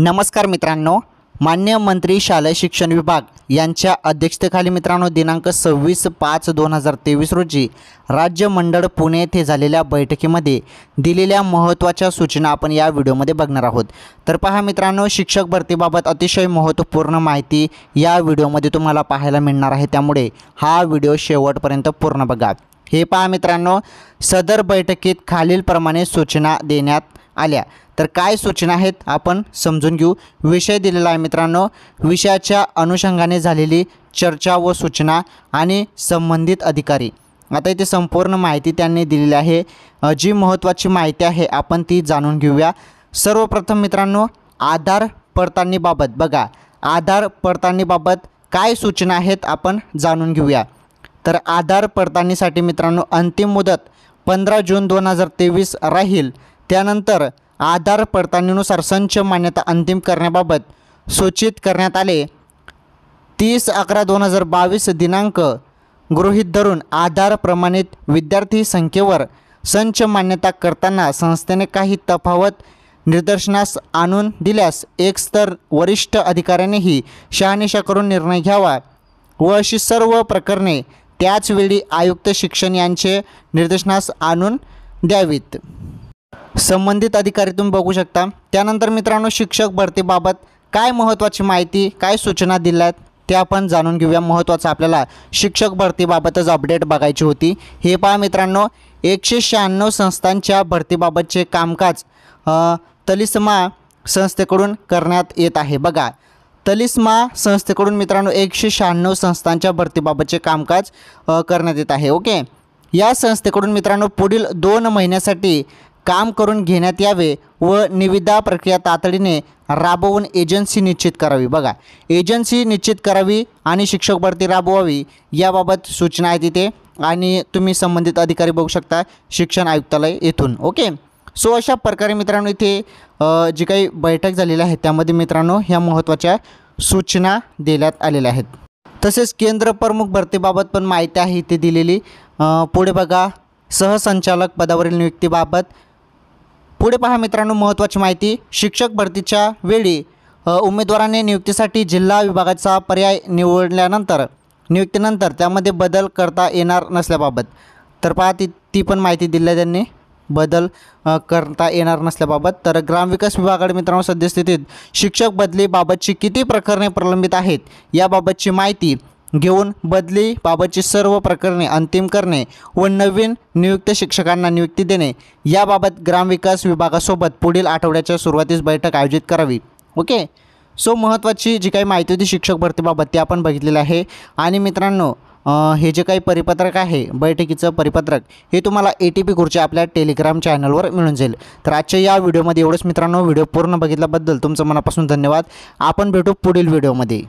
नमस्कार मित्रांनो मान्य मंत्री शालेय शिक्षण विभाग यांच्या अध्यक्षतेखाली मित्रांनो दिनांक सव्वीस पाच दोन हजार तेवीस रोजी राज्य मंडळ पुणे येथे झालेल्या बैठकीमध्ये दिलेल्या महत्त्वाच्या सूचना आपण या व्हिडिओमध्ये बघणार आहोत तर पहा मित्रांनो शिक्षक भरतीबाबत अतिशय महत्त्वपूर्ण माहिती या व्हिडिओमध्ये तुम्हाला पाहायला मिळणार आहे त्यामुळे हा व्हिडिओ शेवटपर्यंत पूर्ण बघा हे पहा मित्रांनो सदर बैठकीत खालीलप्रमाणे सूचना देण्यात आल्या तर काय सूचना आहेत आपण समजून घेऊ विषय दिलेला आहे मित्रांनो विषयाच्या अनुषंगाने झालेली चर्चा व सूचना आणि संबंधित अधिकारी आता इथे संपूर्ण माहिती त्यांनी दिलेली आहे जी महत्त्वाची माहिती आहे आपण ती जाणून घेऊया सर्वप्रथम मित्रांनो आधार पडताळणीबाबत बघा आधार पडताळणीबाबत काय सूचना आहेत आपण जाणून घेऊया तर आधार पडताळणीसाठी मित्रांनो अंतिम मुदत पंधरा जून दोन हजार तेवीस राहील त्यानंतर आधार पडताळणीनुसार संच मान्यता अंतिम करण्याबाबत सूचित करण्यात आले तीस अकरा दोन हजार बावीस दिनांक गृहीत धरून आधार प्रमाणित विद्यार्थी संख्येवर संच मान्यता करताना संस्थेने काही तफावत निदर्शनास आणून दिल्यास एक स्तर वरिष्ठ अधिकाऱ्यानेही शहानिशा करून निर्णय घ्यावा व अशी सर्व प्रकरणे त्याचवेळी आयुक्त शिक्षण यांचे निर्देशनास आणून द्यावीत संबंधित अधिकारी तुम्ही बघू शकता त्यानंतर मित्रांनो शिक्षक भरतीबाबत काय महत्त्वाची माहिती काय सूचना दिल्या ते आपण जाणून घेऊया महत्त्वाचं आपल्याला शिक्षक भरतीबाबतच अपडेट बघायची होती हे पहा मित्रांनो एकशे शहाण्णव संस्थांच्या भरतीबाबतचे कामकाज तलिस्मा संस्थेकडून करण्यात येत आहे बघा तलिस्मा संस्थेकडून मित्रांनो एकशे शहाण्णव संस्थांच्या भरतीबाबतचे कामकाज करण्यात येत आहे ओके या संस्थेकडून मित्रांनो पुढील दोन महिन्यासाठी काम करून घेण्यात यावे व निविदा प्रक्रिया तातडीने राबवून एजन्सी निश्चित करावी बघा एजन्सी निश्चित करावी आणि शिक्षक भरती राबवावी याबाबत सूचना आहे तिथे आणि तुम्ही संबंधित अधिकारी बघू शकता शिक्षण आयुक्तालय येथून ओके सो अशा प्रकारे मित्रांनो इथे जी काही बैठक झालेली आहे त्यामध्ये मित्रांनो ह्या महत्त्वाच्या सूचना देण्यात आलेल्या आहेत तसेच केंद्र प्रमुख भरतीबाबत पण माहिती आहे इथे दिलेली पुढे बघा सहसंचालक पदावरील नियुक्तीबाबत पुढे पहा मित्रांनो महत्त्वाची माहिती शिक्षक भरतीच्या वेळी उमेदवाराने नियुक्तीसाठी जिल्हा विभागाचा पर्याय निवडल्यानंतर नियुक्तीनंतर त्यामध्ये बदल करता येणार नसल्याबाबत तर पहा ती ती पण माहिती दिली त्यांनी बदल करता येणार नसल्याबाबत तर ग्रामविकास विभागाकडे मित्रांनो सद्यस्थितीत शिक्षक बदलीबाबतची किती प्रकरणे प्रलंबित आहेत याबाबतची माहिती घेऊन बदली बाबतची सर्व प्रकरणे अंतिम करणे व नवीन नियुक्त शिक्षकांना नियुक्ती देणे याबाबत ग्रामविकास विभागासोबत पुढील आठवड्याच्या सुरुवातीस बैठक आयोजित करावी ओके सो महत्त्वाची जी काही माहिती होती शिक्षक भरतीबाबत ती आपण बघितलेलं आहे आणि मित्रांनो हे जे काही परिपत्रक आहे बैठकीचं परिपत्रक हे तुम्हाला ए टी पी खुर्ची आपल्या टेलिग्राम चॅनलवर मिळून जाईल तर आजच्या या व्हिडिओमध्ये एवढंच मित्रांनो व्हिडिओ पूर्ण बघितल्याबद्दल तुमचं मनापासून धन्यवाद आपण भेटू पुढील व्हिडिओमध्ये